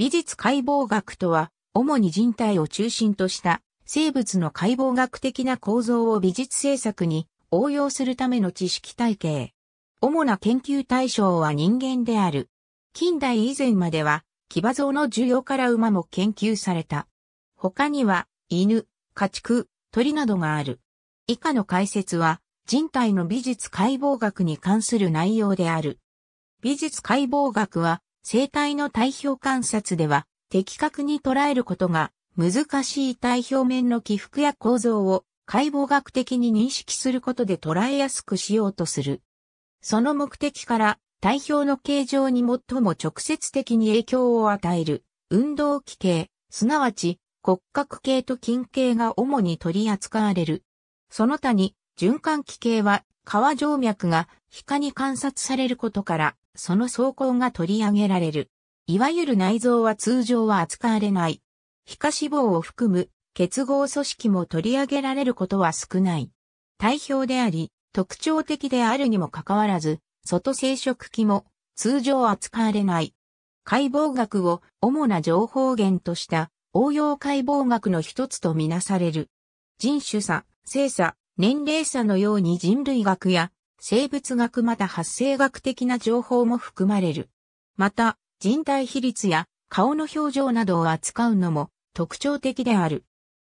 美術解剖学とは、主に人体を中心とした生物の解剖学的な構造を美術制作に応用するための知識体系。主な研究対象は人間である。近代以前までは、騎馬像の需要から馬も研究された。他には、犬、家畜、鳥などがある。以下の解説は、人体の美術解剖学に関する内容である。美術解剖学は、生体の体表観察では、的確に捉えることが難しい体表面の起伏や構造を解剖学的に認識することで捉えやすくしようとする。その目的から体表の形状に最も直接的に影響を与える運動器系、すなわち骨格系と筋系が主に取り扱われる。その他に循環器系は川静脈が皮下に観察されることから、その走行が取り上げられる。いわゆる内臓は通常は扱われない。皮下脂肪を含む結合組織も取り上げられることは少ない。体表であり、特徴的であるにもかかわらず、外生殖器も通常扱われない。解剖学を主な情報源とした応用解剖学の一つとみなされる。人種差、性差、年齢差のように人類学や生物学また発生学的な情報も含まれる。また、人体比率や顔の表情などを扱うのも特徴的である。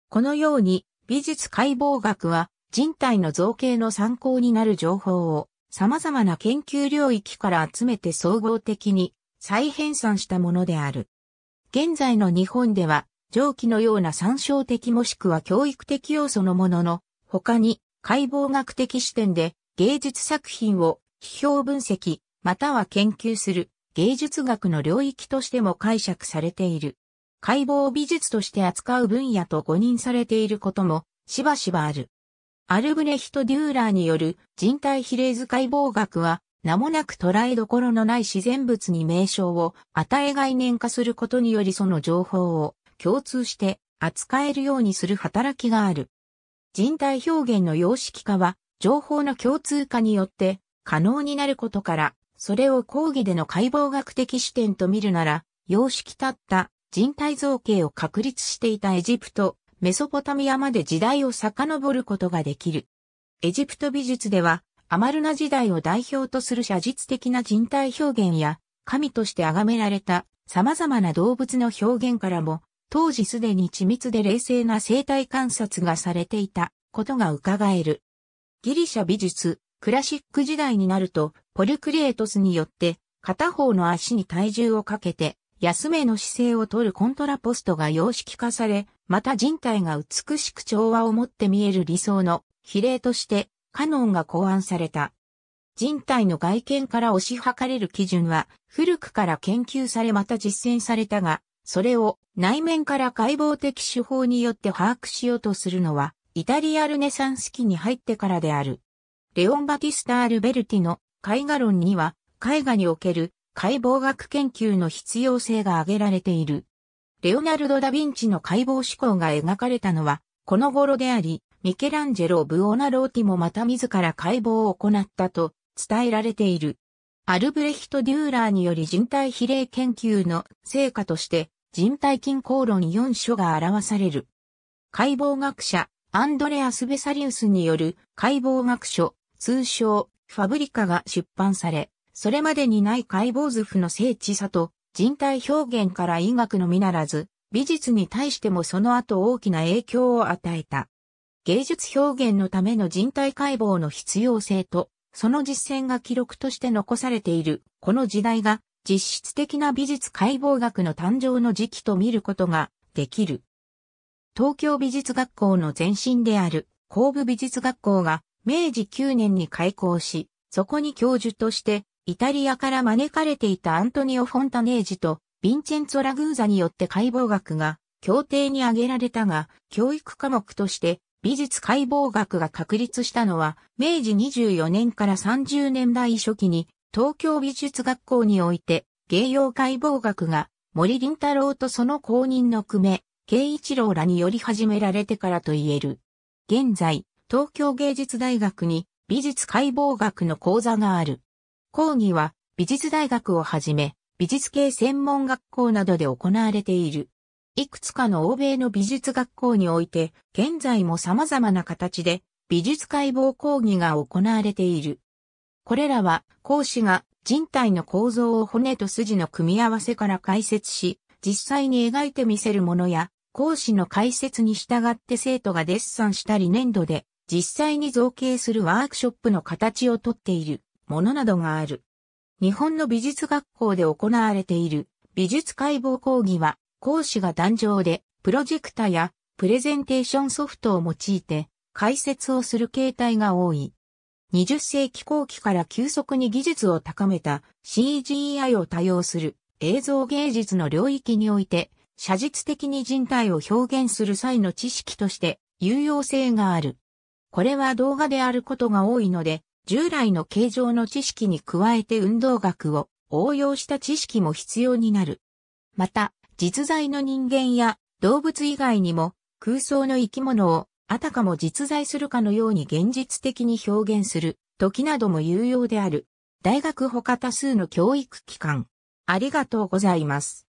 このように美術解剖学は人体の造形の参考になる情報を様々な研究領域から集めて総合的に再編纂したものである。現在の日本では上記のような参照的もしくは教育的要素のものの他に解剖学的視点で芸術作品を批評分析、または研究する芸術学の領域としても解釈されている。解剖美術として扱う分野と誤認されていることもしばしばある。アルブレヒト・デューラーによる人体比例図解剖学は名もなく捉えどころのない自然物に名称を与え概念化することによりその情報を共通して扱えるようにする働きがある。人体表現の様式化は、情報の共通化によって可能になることから、それを講義での解剖学的視点と見るなら、様式立った人体造形を確立していたエジプト、メソポタミアまで時代を遡ることができる。エジプト美術では、アマルナ時代を代表とする写実的な人体表現や、神として崇められた様々な動物の表現からも、当時すでに緻密で冷静な生態観察がされていたことが伺える。ギリシャ美術、クラシック時代になると、ポルクリエトスによって、片方の足に体重をかけて、安めの姿勢をとるコントラポストが様式化され、また人体が美しく調和を持って見える理想の比例として、カノンが考案された。人体の外見から推し量れる基準は、古くから研究されまた実践されたが、それを内面から解剖的手法によって把握しようとするのは、イタリアルネサンス期に入ってからである。レオン・バティスタ・アルベルティの絵画論には、絵画における解剖学研究の必要性が挙げられている。レオナルド・ダ・ヴィンチの解剖思考が描かれたのは、この頃であり、ミケランジェロ・ブオナローティもまた自ら解剖を行ったと伝えられている。アルブレヒト・デューラーにより人体比例研究の成果として人体均衡論4書が表される。解剖学者、アンドレアス・ベサリウスによる解剖学書、通称、ファブリカが出版され、それまでにない解剖図譜の精緻さと人体表現から医学のみならず、美術に対してもその後大きな影響を与えた。芸術表現のための人体解剖の必要性とその実践が記録として残されている、この時代が実質的な美術解剖学の誕生の時期と見ることができる。東京美術学校の前身である工部美術学校が明治9年に開校し、そこに教授としてイタリアから招かれていたアントニオ・フォンタネージとヴィンチェンツォ・ラグーザによって解剖学が協定に挙げられたが、教育科目として美術解剖学が確立したのは、明治24年から30年代初期に、東京美術学校において、芸用解剖学が、森林太郎とその後任の久米、慶一郎らにより始められてからと言える。現在、東京芸術大学に美術解剖学の講座がある。講義は美術大学をはじめ、美術系専門学校などで行われている。いくつかの欧米の美術学校において、現在も様々な形で美術解剖講義が行われている。これらは講師が人体の構造を骨と筋の組み合わせから解説し、実際に描いてみせるものや、講師の解説に従って生徒がデッサンしたり粘土で実際に造形するワークショップの形をとっているものなどがある。日本の美術学校で行われている美術解剖講義は講師が壇上で、プロジェクタやプレゼンテーションソフトを用いて解説をする形態が多い。20世紀後期から急速に技術を高めた CGI を多用する映像芸術の領域において、写実的に人体を表現する際の知識として有用性がある。これは動画であることが多いので、従来の形状の知識に加えて運動学を応用した知識も必要になる。また、実在の人間や動物以外にも空想の生き物をあたかも実在するかのように現実的に表現する時なども有用である。大学他多数の教育機関。ありがとうございます。